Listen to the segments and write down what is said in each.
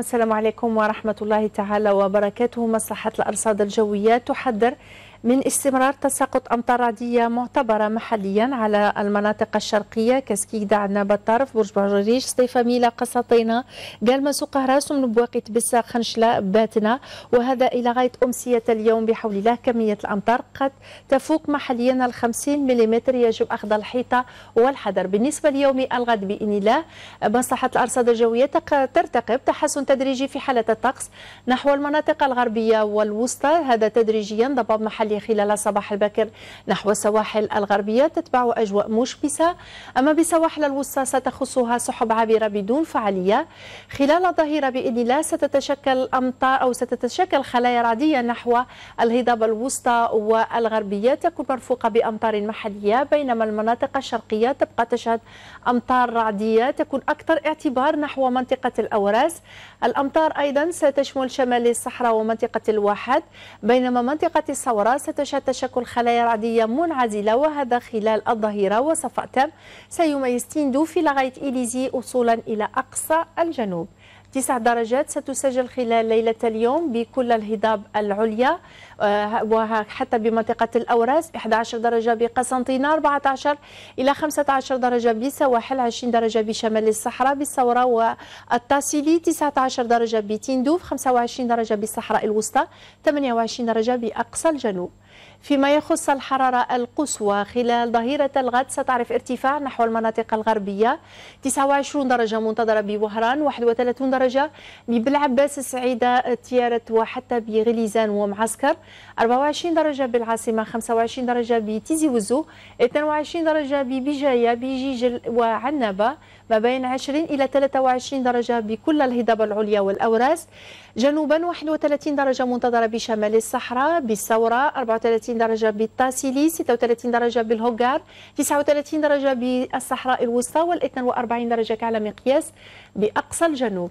السلام عليكم ورحمة الله تعالى وبركاته مصلحة الأرصاد الجوية تحذر من استمرار تساقط أمطار رعديه معتبرة محليا على المناطق الشرقية كسكيدة عنابة الطرف برج بجريش سطيفة ميلا قسطينة قالمس قهراس من بواقيت بسا خنشلة باتنا وهذا إلى غاية أمسية اليوم بحول الله كمية الأمطار قد تفوق محليا ال 50 ملم يجب أخذ الحيطة والحذر بالنسبة ليوم الغد بإذن الله مصلحة الأرصاد الجوية ترتقب تحسن تدريجي في حالة الطقس نحو المناطق الغربية والوسطى هذا تدريجيا ضباب محلي الحالي خلال الصباح الباكر نحو السواحل الغربية تتبع أجواء مشمسة أما بسواحل الوسطى ستخصها سحب عابرة بدون فعالية خلال الظهيرة بإذن الله ستتشكل أمطار أو ستتشكل خلايا رعدية نحو الهضاب الوسطى والغربية تكون مرفوقة بأمطار محلية بينما المناطق الشرقية تبقى تشهد أمطار رعدية تكون أكثر اعتبار نحو منطقة الأوراس الأمطار أيضا ستشمل شمال الصحراء ومنطقة الواحد بينما منطقة الصورة ستشهد تشكل خلايا رعدية منعزلة وهذا خلال الظهيرة وصفاء تام سيميز تيندو في لغاية إليزي وصولا إلى أقصى الجنوب تسع درجات ستسجل خلال ليلة اليوم بكل الهضاب العليا آه، وحتى بمنطقة الأوراس 11 درجة بقسنطينة 14 إلى 15 درجة بسواحل 20 درجة بشمال الصحراء بالصورة والتاسيلي 19 درجة بتندوف 25 درجة بالصحراء الوسطى 28 درجة بأقصى الجنوب فيما يخص الحرارة القصوى خلال ظهيرة الغد ستعرف ارتفاع نحو المناطق الغربية 29 درجة منتظرة بوهران 31 درجة درجة ببالعباس السعيدة تيارت وحتى بغليزان ومعسكر 24 درجة بالعاصمة 25 درجة بتيزي وزو 22 درجة ببجاية بجيجل وعنبة ما بين 20 إلى 23 درجة بكل الهضاب العليا والأوراس جنوبا 31 درجة منتظرة بشمال الصحراء بالثورة 34 درجة بالتاسيلي 36 درجة بالهوغار 39 درجة بالصحراء الوسطى وال 42 درجة كعلى مقياس بأقصى الجنوب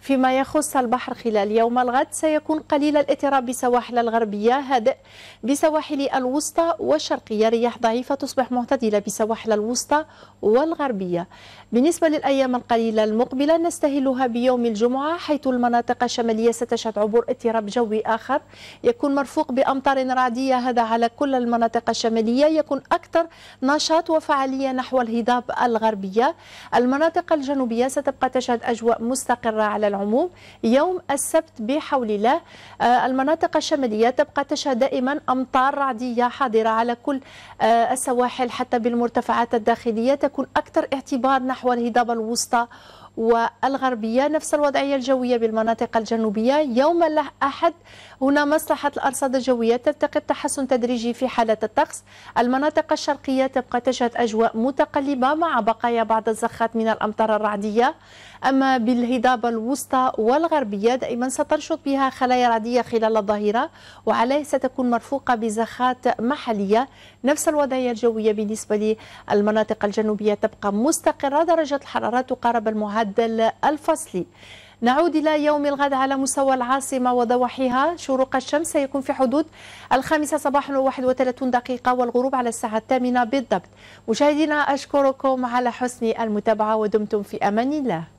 فيما يخص البحر خلال يوم الغد سيكون قليل الاضطراب بسواحل الغربية هادئ بسواحل الوسطى والشرقية رياح ضعيفة تصبح معتدلة بسواحل الوسطى والغربية بالنسبة للأيام القليلة المقبلة نستهلها بيوم الجمعة حيث المناطق الشمالية ستشهد عبور اضطراب جوي آخر يكون مرفوق بأمطار رعدية هذا على كل المناطق الشمالية يكون أكثر نشاط وفعالية نحو الهضاب الغربية المناطق الجنوبية ستبقى تشهد أجواء مستقرة على العموم يوم السبت بحول الله آه، المناطق الشمالية تبقى تشهد دائما أمطار رعدية حاضرة على كل آه، السواحل حتى بالمرتفعات الداخلية تكون أكثر اعتبار نحو الهضاب الوسطى والغربية نفس الوضعية الجوية بالمناطق الجنوبية يوم الأحد هنا مصلحة الأرصاد الجوية تلتقط تحسن تدريجي في حالة الطقس المناطق الشرقية تبقى تشهد أجواء متقلبة مع بقايا بعض الزخات من الأمطار الرعدية أما بالهضاب الوسطى والغربية دائما ستنشط بها خلايا رعدية خلال الظهيرة وعليه ستكون مرفوقة بزخات محلية نفس الوضعية الجوية بالنسبة للمناطق الجنوبية تبقى مستقرة درجة الحرارة تقارب المعادلة المعدل الفصلي نعود إلى يوم الغد على مستوى العاصمة وضواحيها شروق الشمس سيكون في حدود الخامسة صباحا وواحد وثلاثون دقيقة والغروب على الساعة الثامنة بالضبط مشاهدينا أشكركم على حسن المتابعة ودمتم في أمان الله